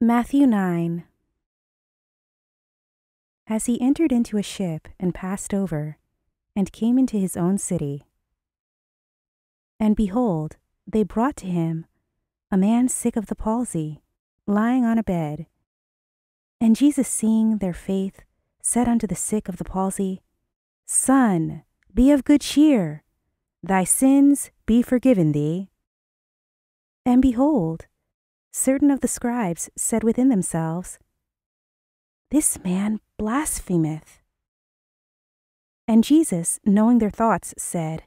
Matthew 9 As he entered into a ship and passed over, and came into his own city, and behold, they brought to him a man sick of the palsy, lying on a bed. And Jesus, seeing their faith, said unto the sick of the palsy, Son, be of good cheer, thy sins be forgiven thee. And behold, certain of the scribes said within themselves, This man blasphemeth. And Jesus, knowing their thoughts, said,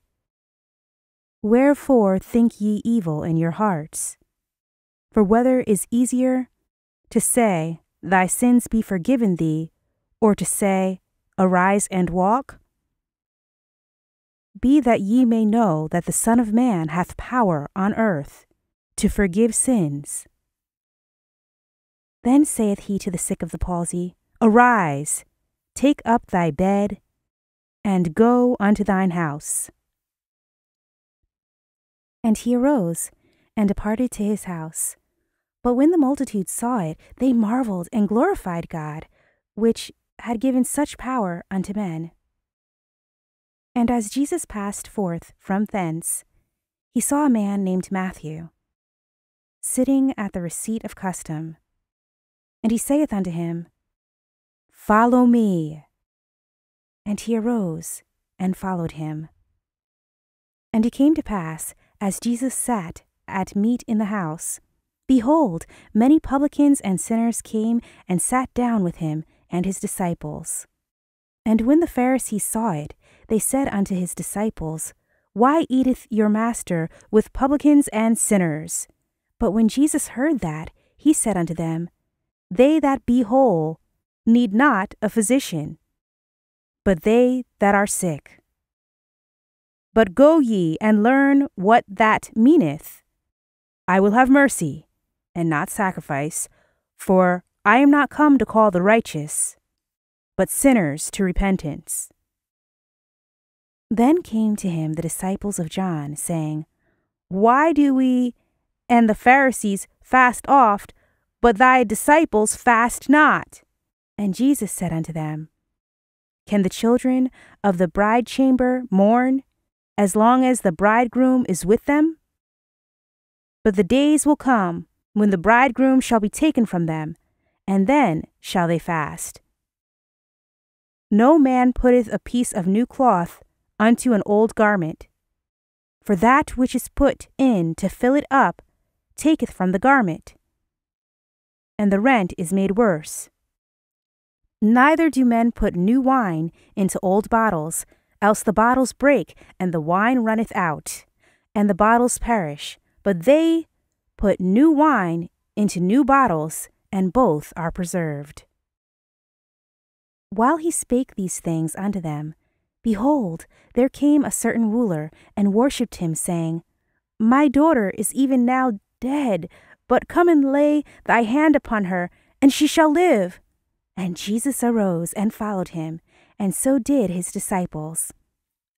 Wherefore think ye evil in your hearts? For whether is easier to say, Thy sins be forgiven thee, or to say, Arise and walk? Be that ye may know that the Son of Man hath power on earth to forgive sins. Then saith he to the sick of the palsy, Arise, take up thy bed, and go unto thine house. And he arose, and departed to his house. But when the multitude saw it, they marveled and glorified God, which had given such power unto men. And as Jesus passed forth from thence, he saw a man named Matthew, sitting at the receipt of custom and he saith unto him, Follow me. And he arose and followed him. And it came to pass, as Jesus sat at meat in the house, behold, many publicans and sinners came and sat down with him and his disciples. And when the Pharisees saw it, they said unto his disciples, Why eateth your master with publicans and sinners? But when Jesus heard that, he said unto them, they that be whole need not a physician, but they that are sick. But go ye and learn what that meaneth. I will have mercy, and not sacrifice, for I am not come to call the righteous, but sinners to repentance. Then came to him the disciples of John, saying, Why do we and the Pharisees fast oft, but thy disciples fast not. And Jesus said unto them, Can the children of the bride chamber mourn as long as the bridegroom is with them? But the days will come when the bridegroom shall be taken from them, and then shall they fast. No man putteth a piece of new cloth unto an old garment, for that which is put in to fill it up taketh from the garment and the rent is made worse. Neither do men put new wine into old bottles, else the bottles break, and the wine runneth out, and the bottles perish. But they put new wine into new bottles, and both are preserved. While he spake these things unto them, behold, there came a certain ruler, and worshipped him, saying, My daughter is even now dead, but come and lay thy hand upon her, and she shall live. And Jesus arose and followed him, and so did his disciples.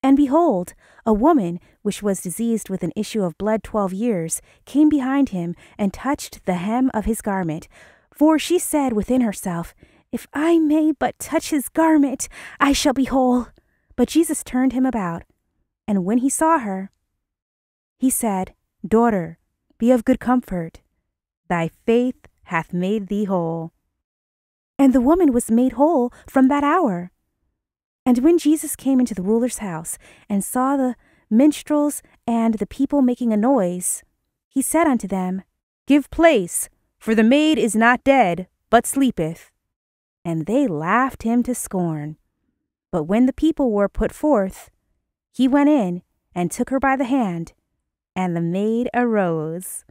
And behold, a woman, which was diseased with an issue of blood twelve years, came behind him and touched the hem of his garment. For she said within herself, If I may but touch his garment, I shall be whole. But Jesus turned him about, and when he saw her, he said, Daughter, be of good comfort. Thy faith hath made thee whole. And the woman was made whole from that hour. And when Jesus came into the ruler's house and saw the minstrels and the people making a noise, he said unto them, Give place, for the maid is not dead, but sleepeth. And they laughed him to scorn. But when the people were put forth, he went in and took her by the hand, and the maid arose.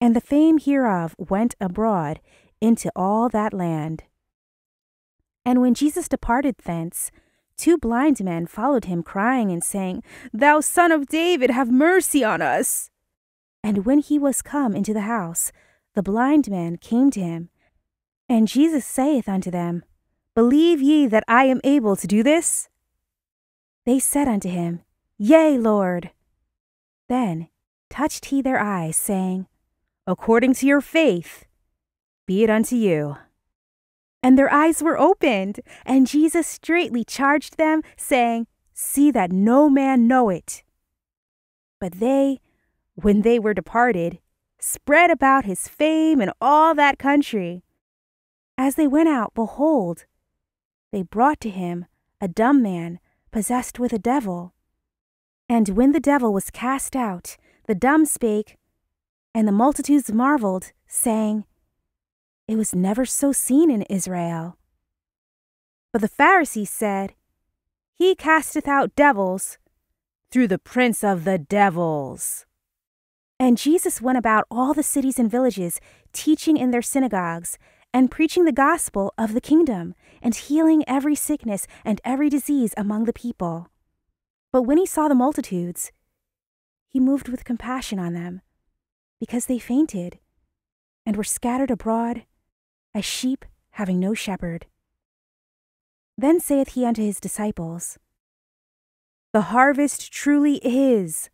And the fame hereof went abroad into all that land. And when Jesus departed thence, two blind men followed him, crying and saying, Thou son of David, have mercy on us. And when he was come into the house, the blind man came to him. And Jesus saith unto them, Believe ye that I am able to do this? They said unto him, Yea, Lord. Then touched he their eyes, saying, according to your faith, be it unto you. And their eyes were opened, and Jesus straightly charged them, saying, See that no man know it. But they, when they were departed, spread about his fame in all that country. As they went out, behold, they brought to him a dumb man possessed with a devil. And when the devil was cast out, the dumb spake, and the multitudes marveled, saying, It was never so seen in Israel. But the Pharisees said, He casteth out devils through the prince of the devils. And Jesus went about all the cities and villages, teaching in their synagogues, and preaching the gospel of the kingdom, and healing every sickness and every disease among the people. But when he saw the multitudes, he moved with compassion on them because they fainted and were scattered abroad as sheep having no shepherd. Then saith he unto his disciples, The harvest truly is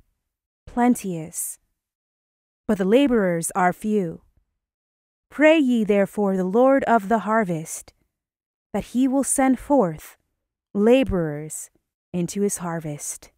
plenteous, but the laborers are few. Pray ye therefore the Lord of the harvest, that he will send forth laborers into his harvest.